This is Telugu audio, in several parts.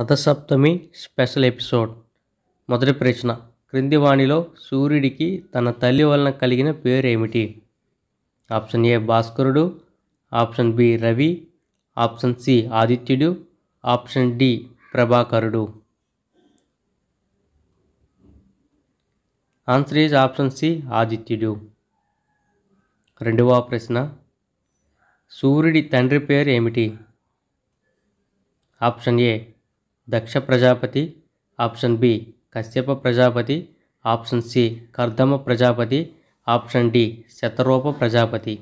రథసప్తమి స్పెషల్ ఎపిసోడ్ మొదటి ప్రశ్న క్రింది వాణిలో సూర్యుడికి తన తల్లి వలన కలిగిన పేరేమిటి ఆప్షన్ ఏ భాస్కరుడు option B Ravi option C ఆదిత్యుడు ఆప్షన్ డి ప్రభాకరుడు ఆన్సర్ ఈజ్ ఆప్షన్ సి ఆదిత్యుడు రెండవ ప్రశ్న సూర్యుడి తండ్రి పేరు ఏమిటి option A Daksha Prajapati option B Kashyapa Prajapati option C Kardama Prajapati option D Shatarupa Prajapati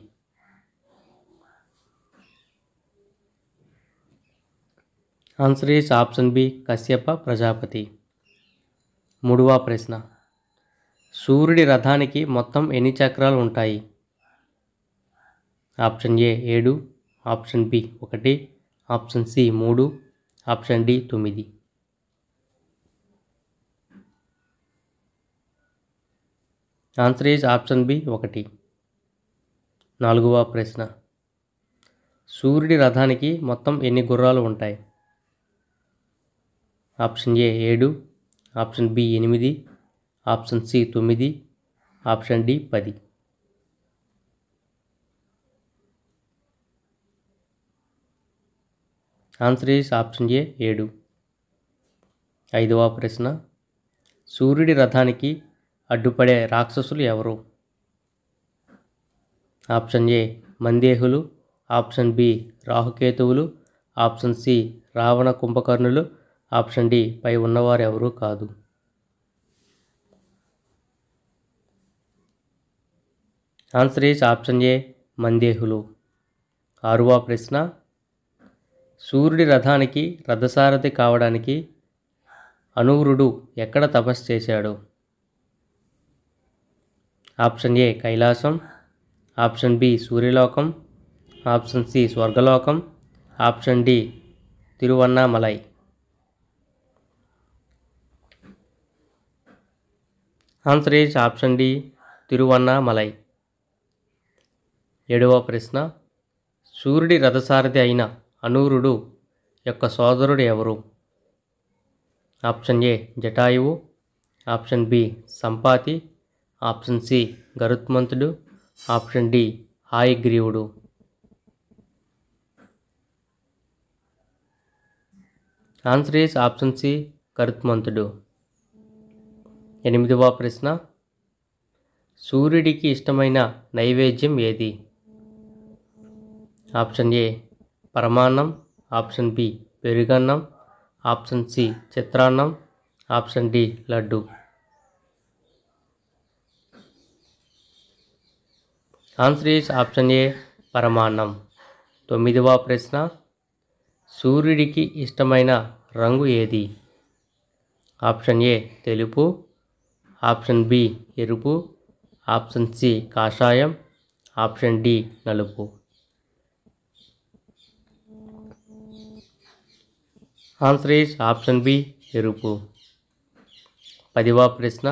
answer is option B Kashyapa Prajapati మూడవ ప్రశ్న సూర్యుడి రథానికి మొత్తం ఎన్ని చక్రాలు ఉంటాయి ఆప్షన్ ఏ ఏడు ఆప్షన్ బి ఒకటి ఆప్షన్ సి మూడు ఆప్షన్ డి తొమ్మిది ఆన్సర్ ఈజ్ ఆప్షన్ బి ఒకటి నాలుగవ ప్రశ్న సూర్యుడి రథానికి మొత్తం ఎన్ని గుర్రాలు ఉంటాయి ఆప్షన్ ఏ ఏడు ఆప్షన్ బి ఎనిమిది ఆప్షన్ సి తొమ్మిది ఆప్షన్ డి పది ఆన్సర్ ఈజ్ ఆప్షన్ ఏ ఏడు ఐదవ ప్రశ్న సూర్యుడి రథానికి అడ్డుపడే రాక్షసులు ఎవరు ఆప్షన్ ఏ మందేహులు ఆప్షన్ బి రాహుకేతువులు ఆప్షన్ సి రావణ కుంభకర్ణులు ఆప్షన్ డి పై ఉన్నవారు ఎవరూ కాదు ఆన్సర్ ఈజ్ ఆప్షన్ ఏ మందేహులు ఆరువ ప్రశ్న సూర్యుడి రథానికి రథసారథి కావడానికి అనూరుడు ఎక్కడ తపస్సు చేశాడు ఆప్షన్ ఏ కైలాసం ఆప్షన్ బి సూర్యలోకం ఆప్షన్ సి స్వర్గలోకం option D Tiruvannamalai answer is option D Tiruvannamalai ఏడవ ప్రశ్న సూర్యుడి రథసారథి అయిన అనూరుడు యొక్క సోదరుడు ఎవరు ఆప్షన్ ఏ జటాయువు option B Sampati option C గరుత్మంతుడు ఆప్షన్ డి హాయిగ్రీవుడు ఆన్సర్ ఈస్ ఆప్షన్ సి గరుత్మంతుడు ఎనిమిదవ ప్రశ్న సూర్యుడికి ఇష్టమైన నైవేద్యం ఏది ఆప్షన్ ఏ పరమాన్నం ఆప్షన్ బి పెరుగన్నం ఆప్షన్ సి చిత్రాన్నం option D laddu answer is option A పరమాన్నం తొమ్మిదవ ప్రశ్న సూర్యుడికి ఇష్టమైన రంగు ఏది ఆప్షన్ ఏ తెలుపు ఆప్షన్ బి ఎరుపు ఆప్షన్ సి కాషాయం ఆప్షన్ డి నలుపు ఆన్సర్ ఈజ్ ఆప్షన్ బి ఎరుపు పదివ ప్రశ్న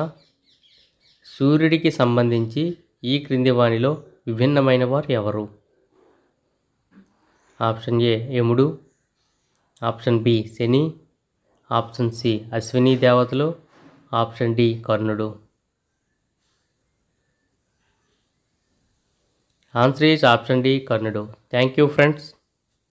సూర్యుడికి సంబంధించి ఈ క్రింది వాణిలో విభిన్నమైన వారు ఎవరు ఆప్షన్ ఏ యముడు option B Shani option C Ashwini దేవతలు ఆప్షన్ డి కర్ణుడు ఆన్సర్ ఈజ్ ఆప్షన్ డి కర్ణుడు థ్యాంక్ యూ ఫ్రెండ్స్